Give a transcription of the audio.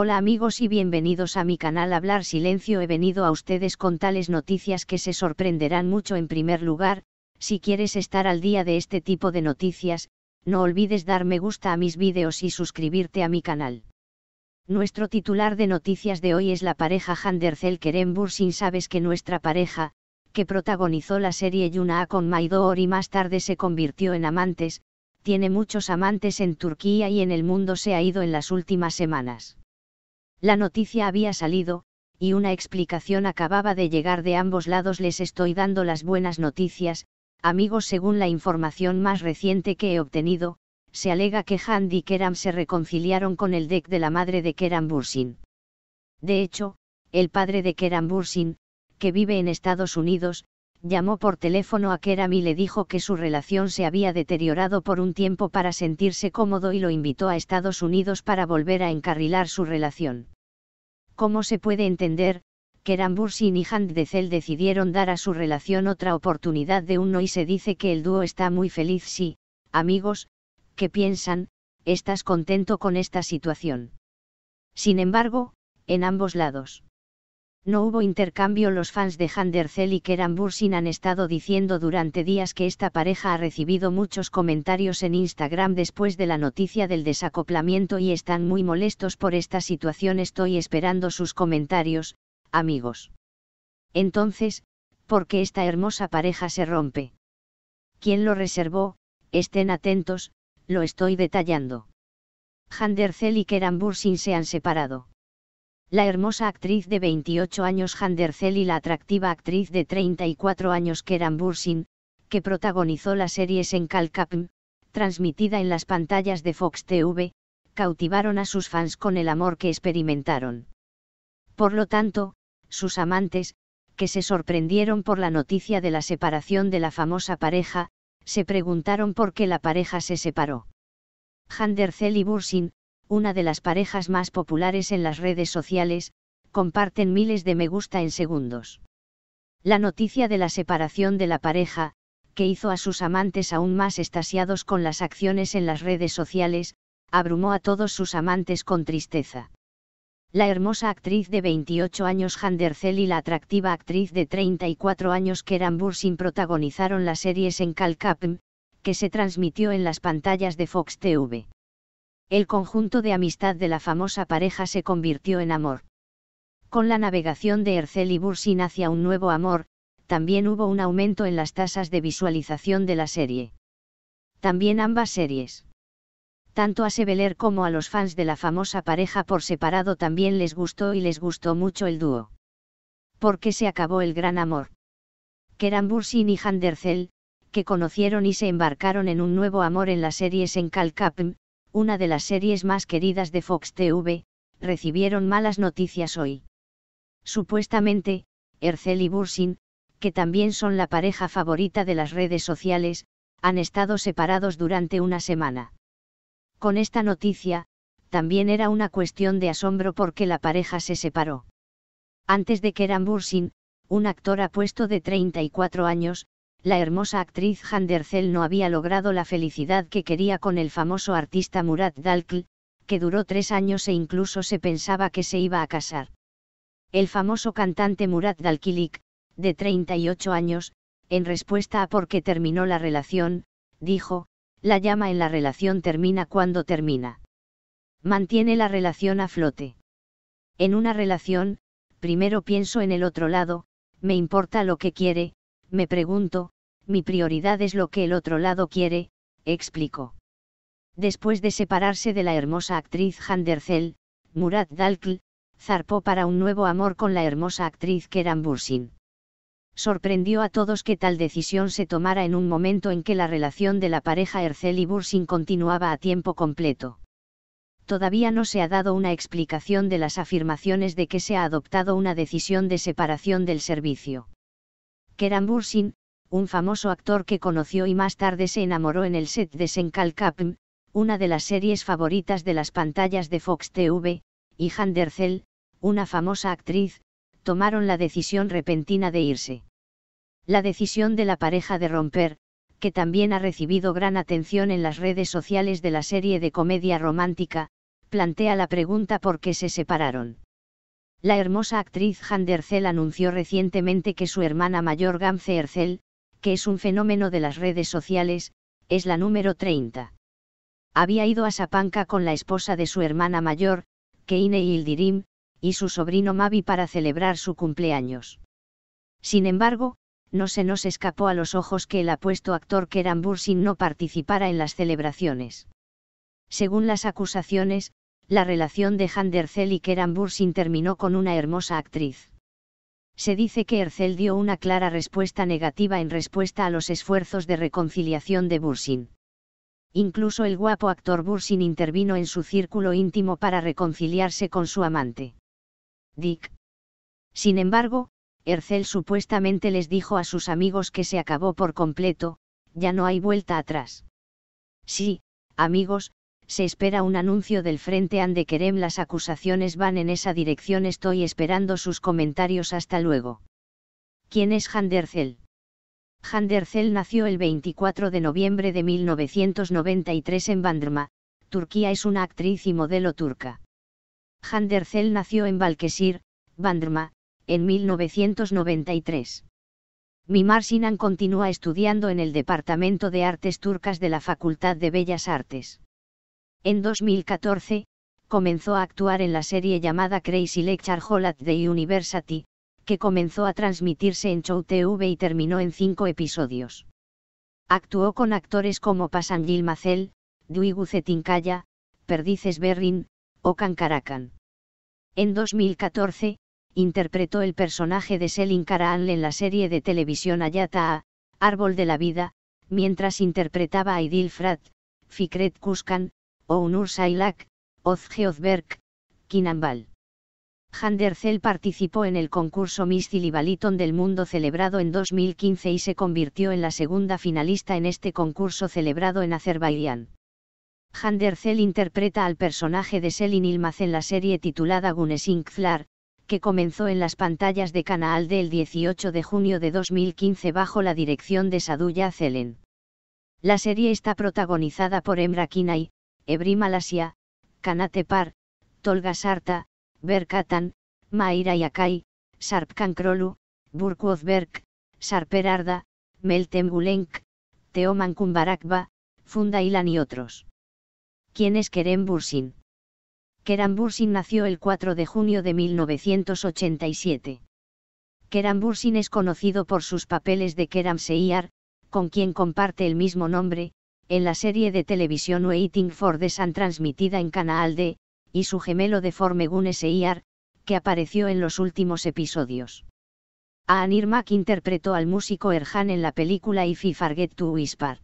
Hola amigos y bienvenidos a mi canal Hablar Silencio. He venido a ustedes con tales noticias que se sorprenderán mucho en primer lugar, si quieres estar al día de este tipo de noticias, no olvides dar me gusta a mis vídeos y suscribirte a mi canal. Nuestro titular de noticias de hoy es la pareja Handercel Kerem Bursin. Sabes que nuestra pareja, que protagonizó la serie Yuna A con Maidor y más tarde se convirtió en amantes, tiene muchos amantes en Turquía y en el mundo se ha ido en las últimas semanas. La noticia había salido, y una explicación acababa de llegar de ambos lados. Les estoy dando las buenas noticias, amigos. Según la información más reciente que he obtenido, se alega que Hand y Keram se reconciliaron con el deck de la madre de Keram Bursin. De hecho, el padre de Keram Bursin, que vive en Estados Unidos, llamó por teléfono a Keram y le dijo que su relación se había deteriorado por un tiempo para sentirse cómodo y lo invitó a Estados Unidos para volver a encarrilar su relación. Como se puede entender, Keram Bursi y Hand decidieron dar a su relación otra oportunidad de uno y se dice que el dúo está muy feliz si, amigos, que piensan? ¿Estás contento con esta situación? Sin embargo, en ambos lados. No hubo intercambio, los fans de Handercel y Keran Bursin han estado diciendo durante días que esta pareja ha recibido muchos comentarios en Instagram después de la noticia del desacoplamiento y están muy molestos por esta situación. Estoy esperando sus comentarios, amigos. Entonces, ¿por qué esta hermosa pareja se rompe? ¿Quién lo reservó? Estén atentos, lo estoy detallando. Handercel y Kerambursin se han separado la hermosa actriz de 28 años Handercel y la atractiva actriz de 34 años Keran Bursin, que protagonizó la serie Senkal transmitida en las pantallas de Fox TV, cautivaron a sus fans con el amor que experimentaron. Por lo tanto, sus amantes, que se sorprendieron por la noticia de la separación de la famosa pareja, se preguntaron por qué la pareja se separó. Handercel y Bursin, una de las parejas más populares en las redes sociales, comparten miles de me gusta en segundos. La noticia de la separación de la pareja, que hizo a sus amantes aún más estasiados con las acciones en las redes sociales, abrumó a todos sus amantes con tristeza. La hermosa actriz de 28 años Handercel y la atractiva actriz de 34 años Keran Bursin protagonizaron las series en Calcapm, que se transmitió en las pantallas de Fox TV el conjunto de amistad de la famosa pareja se convirtió en amor. Con la navegación de Ercel y Bursin hacia un nuevo amor, también hubo un aumento en las tasas de visualización de la serie. También ambas series. Tanto a Sebeler como a los fans de la famosa pareja por separado también les gustó y les gustó mucho el dúo. ¿Por qué se acabó el gran amor. Keran Bursin y Handercel, que conocieron y se embarcaron en un nuevo amor en las series en una de las series más queridas de Fox TV, recibieron malas noticias hoy. Supuestamente, Ercel y Bursin, que también son la pareja favorita de las redes sociales, han estado separados durante una semana. Con esta noticia, también era una cuestión de asombro porque la pareja se separó. Antes de que eran Bursin, un actor apuesto de 34 años, la hermosa actriz Derzel no había logrado la felicidad que quería con el famoso artista Murat Dalkil, que duró tres años e incluso se pensaba que se iba a casar. El famoso cantante Murat Dalkilik, de 38 años, en respuesta a por qué terminó la relación, dijo, la llama en la relación termina cuando termina. Mantiene la relación a flote. En una relación, primero pienso en el otro lado, me importa lo que quiere, me pregunto, mi prioridad es lo que el otro lado quiere, explicó. Después de separarse de la hermosa actriz Handerzel, Murat Dalkl, zarpó para un nuevo amor con la hermosa actriz Keran Bursin. Sorprendió a todos que tal decisión se tomara en un momento en que la relación de la pareja Ercel y Bursin continuaba a tiempo completo. Todavía no se ha dado una explicación de las afirmaciones de que se ha adoptado una decisión de separación del servicio. Keran Bursin, un famoso actor que conoció y más tarde se enamoró en el set de Senkal Kapm, una de las series favoritas de las pantallas de Fox TV, y Han Derzel, una famosa actriz, tomaron la decisión repentina de irse. La decisión de la pareja de romper, que también ha recibido gran atención en las redes sociales de la serie de comedia romántica, plantea la pregunta por qué se separaron. La hermosa actriz Hande anunció recientemente que su hermana mayor Gamze Ercel, que es un fenómeno de las redes sociales, es la número 30. Había ido a Sapanca con la esposa de su hermana mayor, Keine Yildirim, y su sobrino Mavi para celebrar su cumpleaños. Sin embargo, no se nos escapó a los ojos que el apuesto actor Keran Bursin no participara en las celebraciones. Según las acusaciones, la relación de zell y Keran Bursin terminó con una hermosa actriz. Se dice que Ercel dio una clara respuesta negativa en respuesta a los esfuerzos de reconciliación de Bursin. Incluso el guapo actor Bursin intervino en su círculo íntimo para reconciliarse con su amante. Dick. Sin embargo, Ercel supuestamente les dijo a sus amigos que se acabó por completo, ya no hay vuelta atrás. Sí, amigos, se espera un anuncio del Frente Kerem Las acusaciones van en esa dirección. Estoy esperando sus comentarios. Hasta luego. ¿Quién es Handerzel? Handercel nació el 24 de noviembre de 1993 en Bandrma, Turquía. Es una actriz y modelo turca. Handercel nació en Balkesir, Bandrma, en 1993. Mimar Sinan continúa estudiando en el Departamento de Artes Turcas de la Facultad de Bellas Artes. En 2014, comenzó a actuar en la serie llamada Crazy Lecture Hall the University, que comenzó a transmitirse en Show TV y terminó en cinco episodios. Actuó con actores como Pasangil Macel, Duigu Perdices Berrin, o Kankarakan. En 2014, interpretó el personaje de Selin Karaanl en la serie de televisión Ayata A, Árbol de la Vida, mientras interpretaba a Idil Frat, Fikret Kuskan, Onur Sailak, Ozgeozberg, Kinambal. Zell participó en el concurso Miss Zilibaliton del Mundo celebrado en 2015 y se convirtió en la segunda finalista en este concurso celebrado en Azerbaiyán. Handercel interpreta al personaje de Selin Ilmaz en la serie titulada Flar, que comenzó en las pantallas de Canal D el 18 de junio de 2015 bajo la dirección de Saduya Zelen. La serie está protagonizada por Emra Kinay, Ebri Malasia, Kanatepar, Tolga Sarta, Berkatan, Maira Yakai, Sarpkan Krolu, Sarper Sarperarda, Meltem Teomankumbarakba, Teoman Kumbarakba, Funda Ilan y otros. ¿Quién es Kerem Bursin? Kerem Bursin nació el 4 de junio de 1987. Kerem Bursin es conocido por sus papeles de Kerem Seyar, con quien comparte el mismo nombre, en la serie de televisión Waiting for the Sun transmitida en Canal D, y su gemelo deforme Gun S.I.R., que apareció en los últimos episodios. Anir Mack interpretó al músico Erhan en la película If I Forget to Whisper.